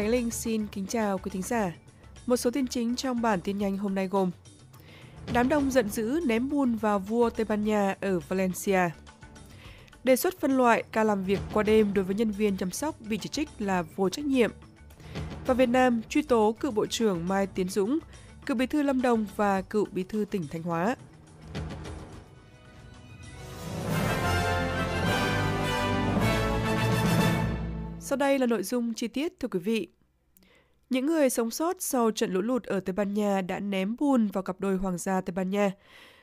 Khánh Linh xin kính chào quý thính giả. Một số tin chính trong bản tin nhanh hôm nay gồm Đám đông giận dữ ném bùn vào vua Tây Ban Nha ở Valencia Đề xuất phân loại ca làm việc qua đêm đối với nhân viên chăm sóc bị chỉ trích là vô trách nhiệm Và Việt Nam truy tố cựu Bộ trưởng Mai Tiến Dũng, cựu Bí thư Lâm Đồng và cựu Bí thư tỉnh Thanh Hóa – Sau đây là nội dung chi tiết thưa quý vị. Những người sống sót sau trận lũ lụt ở Tây Ban Nha đã ném bùn vào cặp đôi hoàng gia Tây Ban Nha,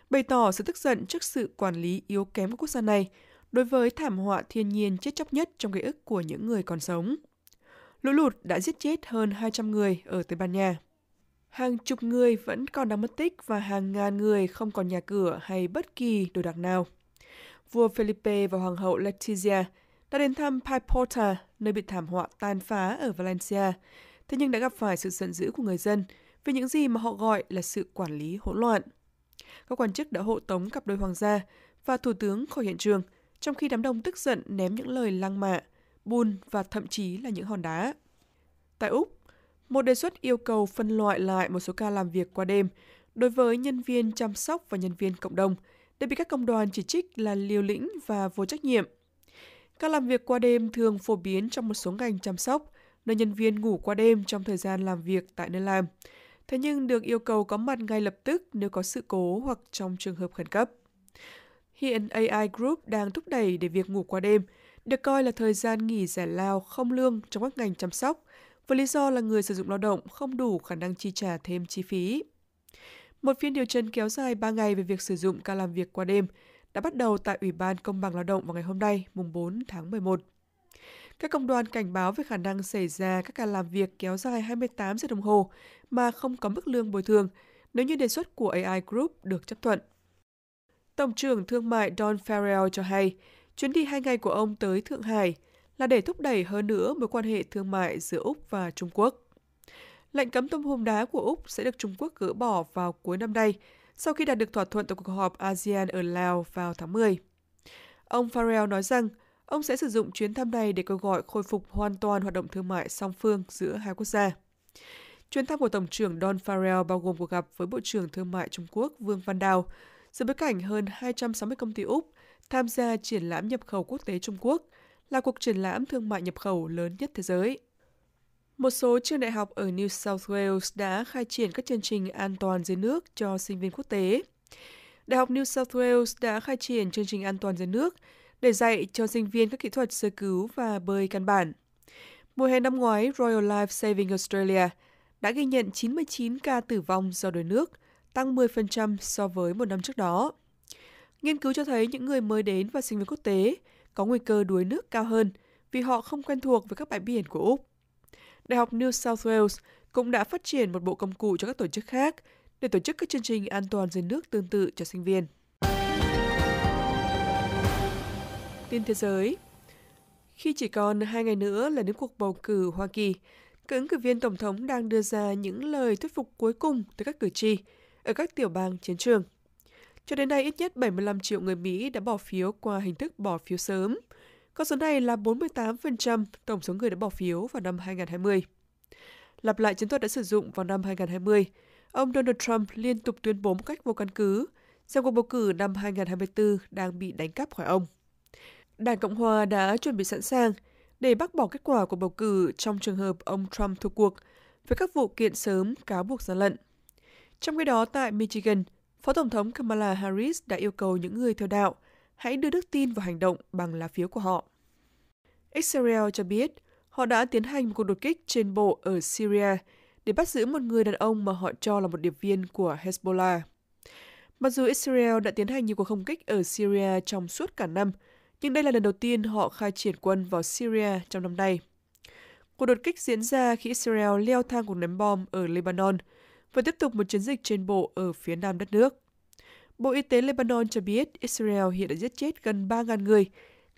bày tỏ sự tức giận trước sự quản lý yếu kém của quốc gia này đối với thảm họa thiên nhiên chết chóc nhất trong ký ức của những người còn sống. Lũ lụt đã giết chết hơn 200 người ở Tây Ban Nha. Hàng chục người vẫn còn đang mất tích và hàng ngàn người không còn nhà cửa hay bất kỳ đồ đạc nào. Vua Felipe và Hoàng hậu Letizia đã đến thăm Piporta, nơi bị thảm họa tan phá ở Valencia, thế nhưng đã gặp phải sự giận dữ của người dân về những gì mà họ gọi là sự quản lý hỗn loạn. Các quan chức đã hộ tống cặp đôi hoàng gia và thủ tướng khỏi hiện trường, trong khi đám đông tức giận ném những lời lăng mạ, bùn và thậm chí là những hòn đá. Tại Úc, một đề xuất yêu cầu phân loại lại một số ca làm việc qua đêm đối với nhân viên chăm sóc và nhân viên cộng đồng đã bị các công đoàn chỉ trích là liều lĩnh và vô trách nhiệm. Các làm việc qua đêm thường phổ biến trong một số ngành chăm sóc, nơi nhân viên ngủ qua đêm trong thời gian làm việc tại nơi làm. Thế nhưng được yêu cầu có mặt ngay lập tức nếu có sự cố hoặc trong trường hợp khẩn cấp. Hiện AI Group đang thúc đẩy để việc ngủ qua đêm được coi là thời gian nghỉ giải lao không lương trong các ngành chăm sóc, với lý do là người sử dụng lao động không đủ khả năng chi trả thêm chi phí. Một phiên điều trần kéo dài 3 ngày về việc sử dụng ca làm việc qua đêm đã bắt đầu tại Ủy ban Công bằng Lao động vào ngày hôm nay, mùng 4 tháng 11. Các công đoàn cảnh báo về khả năng xảy ra các ca làm việc kéo dài 28 giờ đồng hồ mà không có mức lương bồi thường nếu như đề xuất của AI Group được chấp thuận. Tổng trưởng Thương mại Don Farrell cho hay, chuyến đi hai ngày của ông tới Thượng Hải là để thúc đẩy hơn nữa mối quan hệ thương mại giữa Úc và Trung Quốc. Lệnh cấm tôm hùm đá của Úc sẽ được Trung Quốc gỡ bỏ vào cuối năm nay sau khi đạt được thỏa thuận tại cuộc họp ASEAN ở Lào vào tháng 10. Ông Farrell nói rằng ông sẽ sử dụng chuyến thăm này để kêu gọi khôi phục hoàn toàn hoạt động thương mại song phương giữa hai quốc gia. Chuyến thăm của Tổng trưởng Don Farrell bao gồm cuộc gặp với Bộ trưởng Thương mại Trung Quốc Vương Văn Đào, dưới bối cảnh hơn 260 công ty Úc tham gia triển lãm nhập khẩu quốc tế Trung Quốc, là cuộc triển lãm thương mại nhập khẩu lớn nhất thế giới. Một số trường đại học ở New South Wales đã khai triển các chương trình an toàn dưới nước cho sinh viên quốc tế. Đại học New South Wales đã khai triển chương trình an toàn dưới nước để dạy cho sinh viên các kỹ thuật sơ cứu và bơi căn bản. Mùa hè năm ngoái, Royal Life Saving Australia đã ghi nhận 99 ca tử vong do đuối nước, tăng 10% so với một năm trước đó. Nghiên cứu cho thấy những người mới đến và sinh viên quốc tế có nguy cơ đuối nước cao hơn vì họ không quen thuộc với các bãi biển của Úc. Đại học New South Wales cũng đã phát triển một bộ công cụ cho các tổ chức khác để tổ chức các chương trình an toàn dưới nước tương tự cho sinh viên. Tin thế giới Khi chỉ còn hai ngày nữa là đến cuộc bầu cử Hoa Kỳ, các ứng cử viên Tổng thống đang đưa ra những lời thuyết phục cuối cùng tới các cử tri ở các tiểu bang chiến trường. Cho đến nay, ít nhất 75 triệu người Mỹ đã bỏ phiếu qua hình thức bỏ phiếu sớm, con số này là 48% tổng số người đã bỏ phiếu vào năm 2020. Lặp lại chiến thuật đã sử dụng vào năm 2020, ông Donald Trump liên tục tuyên bố một cách vô căn cứ rằng cuộc bầu cử năm 2024 đang bị đánh cắp khỏi ông. Đảng Cộng hòa đã chuẩn bị sẵn sàng để bác bỏ kết quả của bầu cử trong trường hợp ông Trump thua cuộc với các vụ kiện sớm cáo buộc gian lận. Trong khi đó tại Michigan, Phó Tổng thống Kamala Harris đã yêu cầu những người theo đạo – hãy đưa đức tin vào hành động bằng lá phiếu của họ. Israel cho biết họ đã tiến hành một cuộc đột kích trên bộ ở Syria để bắt giữ một người đàn ông mà họ cho là một điệp viên của Hezbollah. Mặc dù Israel đã tiến hành nhiều cuộc không kích ở Syria trong suốt cả năm, nhưng đây là lần đầu tiên họ khai triển quân vào Syria trong năm nay. Cuộc đột kích diễn ra khi Israel leo thang cuộc ném bom ở Lebanon và tiếp tục một chiến dịch trên bộ ở phía nam đất nước. Bộ Y tế Lebanon cho biết Israel hiện đã giết chết gần 3.000 người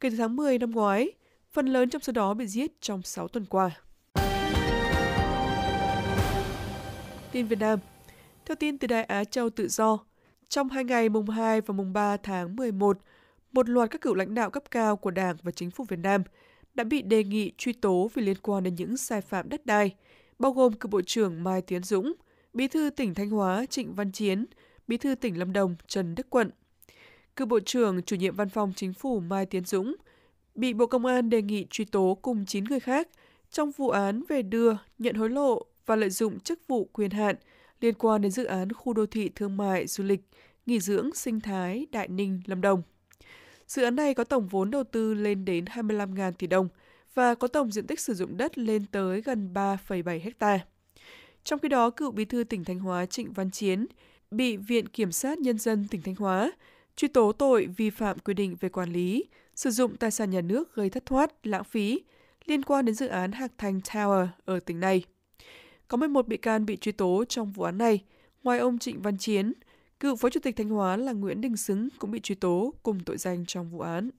kể từ tháng 10 năm ngoái, phần lớn trong số đó bị giết trong 6 tuần qua. Tin Việt Nam Theo tin từ Đài Á Châu Tự Do, trong hai ngày mùng 2 và mùng 3 tháng 11, một loạt các cựu lãnh đạo cấp cao của Đảng và Chính phủ Việt Nam đã bị đề nghị truy tố vì liên quan đến những sai phạm đất đai, bao gồm cựu Bộ trưởng Mai Tiến Dũng, Bí thư tỉnh Thanh Hóa Trịnh Văn Chiến – Bí thư tỉnh Lâm Đồng Trần Đức Quận. Cựu Bộ trưởng Chủ nhiệm Văn phòng Chính phủ Mai Tiến Dũng bị Bộ Công an đề nghị truy tố cùng 9 người khác trong vụ án về đưa, nhận hối lộ và lợi dụng chức vụ quyền hạn liên quan đến dự án khu đô thị thương mại du lịch nghỉ dưỡng sinh thái Đại Ninh Lâm Đồng. Dự án này có tổng vốn đầu tư lên đến 25.000 tỷ đồng và có tổng diện tích sử dụng đất lên tới gần 3,7 hecta. Trong khi đó, cựu bí thư tỉnh Thanh Hóa Trịnh Văn Chiến bị Viện Kiểm sát Nhân dân tỉnh Thanh Hóa truy tố tội vi phạm quy định về quản lý, sử dụng tài sản nhà nước gây thất thoát, lãng phí liên quan đến dự án Hạc Thành Tower ở tỉnh này. Có 11 bị can bị truy tố trong vụ án này, ngoài ông Trịnh Văn Chiến, cựu Phó Chủ tịch Thanh Hóa là Nguyễn Đình Xứng cũng bị truy tố cùng tội danh trong vụ án.